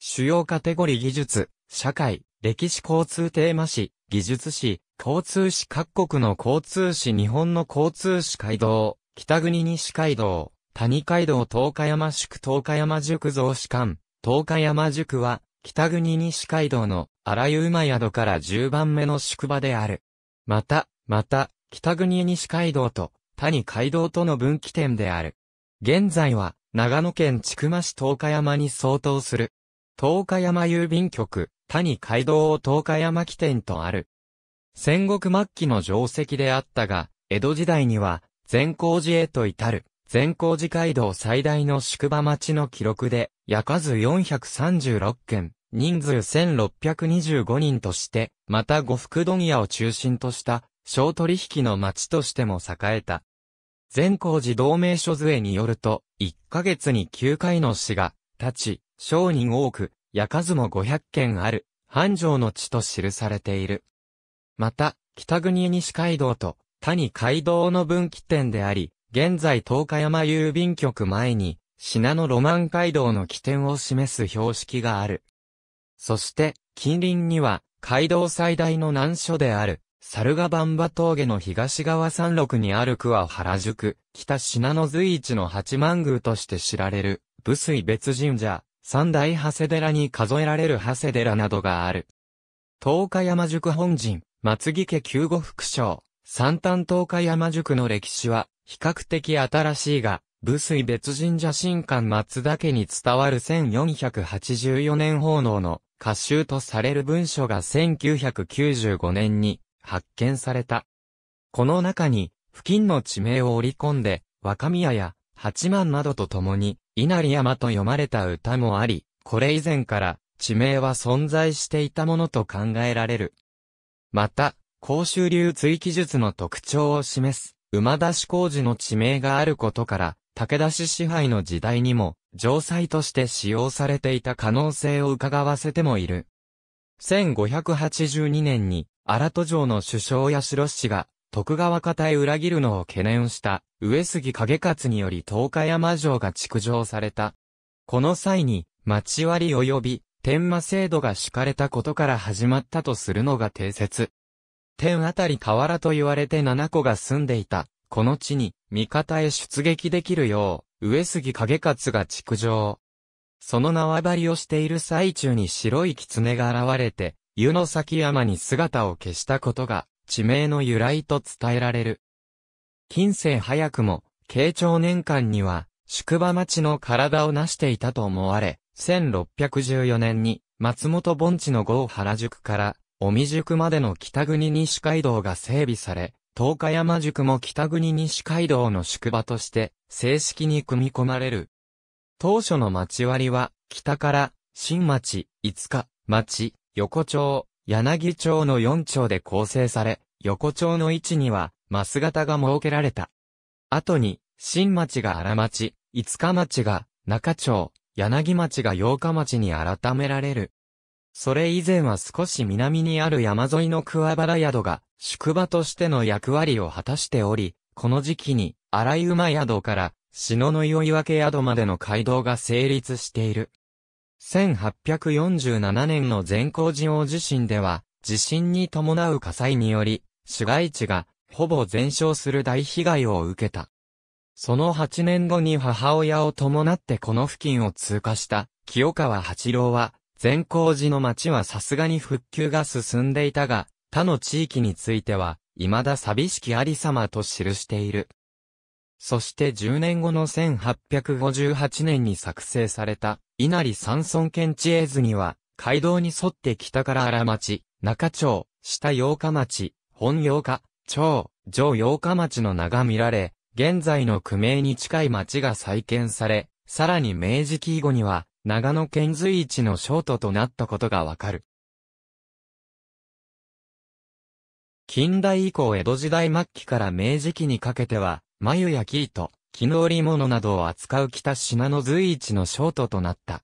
主要カテゴリー技術、社会、歴史交通テーマ誌、技術誌、交通誌各国の交通誌日本の交通誌街道、北国西街道、谷街道東海山宿東海山宿増資館、東海山宿は、北国西街道の荒湯馬宿から10番目の宿場である。また、また、北国西街道と谷街道との分岐点である。現在は、長野県千曲市東海山に相当する東海山郵便局、谷街道を東海山起点とある。戦国末期の定石であったが、江戸時代には、善光寺へと至る、善光寺街道最大の宿場町の記録で、夜数436件、人数1625人として、また呉服問屋を中心とした、小取引の町としても栄えた。善光寺同盟書図によると、1ヶ月に9回の死が、立ち、商人多く、や数も500件ある、繁盛の地と記されている。また、北国西街道と谷街道の分岐点であり、現在東海山郵便局前に、品のロマン街道の起点を示す標識がある。そして、近隣には、街道最大の難所である、猿ヶ番場峠の東側山麓にある桑原宿、北品の随一の八幡宮として知られる、武水別神社、三大長谷寺に数えられる長谷寺などがある。東海山塾本陣、松木家救護副将、三端東海山塾の歴史は、比較的新しいが、武水別神社神官松田家に伝わる1484年奉納の歌集とされる文書が1995年に発見された。この中に、付近の地名を織り込んで、若宮や八幡などとともに、稲荷山と読まれた歌もあり、これ以前から地名は存在していたものと考えられる。また、公衆流追記術の特徴を示す、馬出し工事の地名があることから、武田氏支配の時代にも、城塞として使用されていた可能性を伺わせてもいる。1582年に、荒戸城の首相や城氏が、徳川方へ裏切るのを懸念した、上杉景勝により東海山城が築城された。この際に、町割及び、天魔制度が敷かれたことから始まったとするのが定説。天あたり河原と言われて七子が住んでいた、この地に、味方へ出撃できるよう、上杉景勝が築城。その縄張りをしている最中に白い狐が現れて、湯の先山に姿を消したことが、地名の由来と伝えられる。近世早くも、慶長年間には、宿場町の体を成していたと思われ、1614年に、松本盆地の郷原宿から、尾身宿までの北国西街道が整備され、東海山宿も北国西街道の宿場として、正式に組み込まれる。当初の町割は、北から、新町、五日、町、横丁、柳町の四町で構成され、横丁の位置には、マス型が設けられた。後に、新町が荒町、五日町が中町、柳町が八日町に改められる。それ以前は少し南にある山沿いの桑原宿が宿場としての役割を果たしており、この時期に荒井馬宿から篠の宵分宿までの街道が成立している。1847年の善光寺大地震では、地震に伴う火災により、市街地がほぼ全焼する大被害を受けた。その8年後に母親を伴ってこの付近を通過した清川八郎は、善光寺の町はさすがに復旧が進んでいたが、他の地域については、未だ寂しきありさまと記している。そして10年後の1858年に作成された、稲荷山村県地恵図には、街道に沿って北から荒町、中町、下八日町、本八日、町、上八日町の名が見られ、現在の区名に近い町が再建され、さらに明治期以後には、長野県随一のー都となったことがわかる。近代以降江戸時代末期から明治期にかけては、眉や木糸、絹織物などを扱う北信濃随一のー都となった。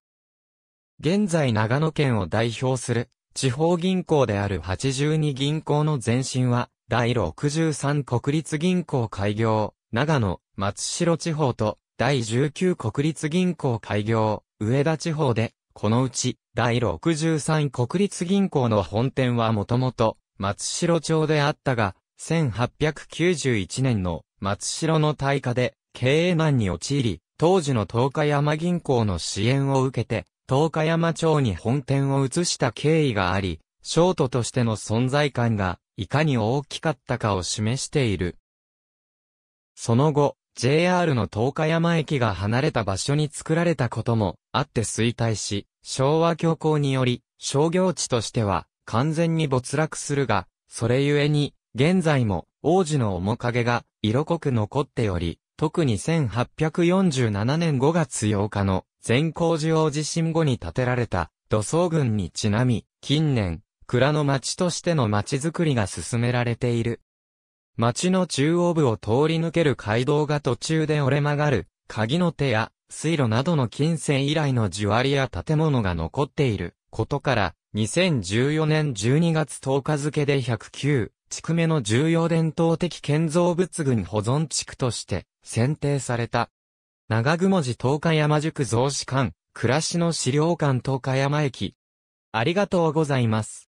現在長野県を代表する地方銀行である82銀行の前身は第63国立銀行開業、長野、松代地方と、第19国立銀行開業、上田地方で、このうち、第63国立銀行の本店はもともと、松代町であったが、1891年の松代の大火で、経営難に陥り、当時の東海山銀行の支援を受けて、東海山町に本店を移した経緯があり、ショートとしての存在感がいかに大きかったかを示している。その後、JR の東海山駅が離れた場所に作られたこともあって衰退し、昭和教皇により、商業地としては完全に没落するが、それゆえに、現在も王子の面影が色濃く残っており、特に1847年5月8日の善光寺王地震後に建てられた土葬群にちなみ、近年、蔵の町としての町づくりが進められている。町の中央部を通り抜ける街道が途中で折れ曲がる、鍵の手や水路などの金銭以来の地割りや建物が残っていることから、2014年12月10日付で109、地区目の重要伝統的建造物群保存地区として選定された。長雲寺東海山塾増資館、暮らしの資料館東海山駅。ありがとうございます。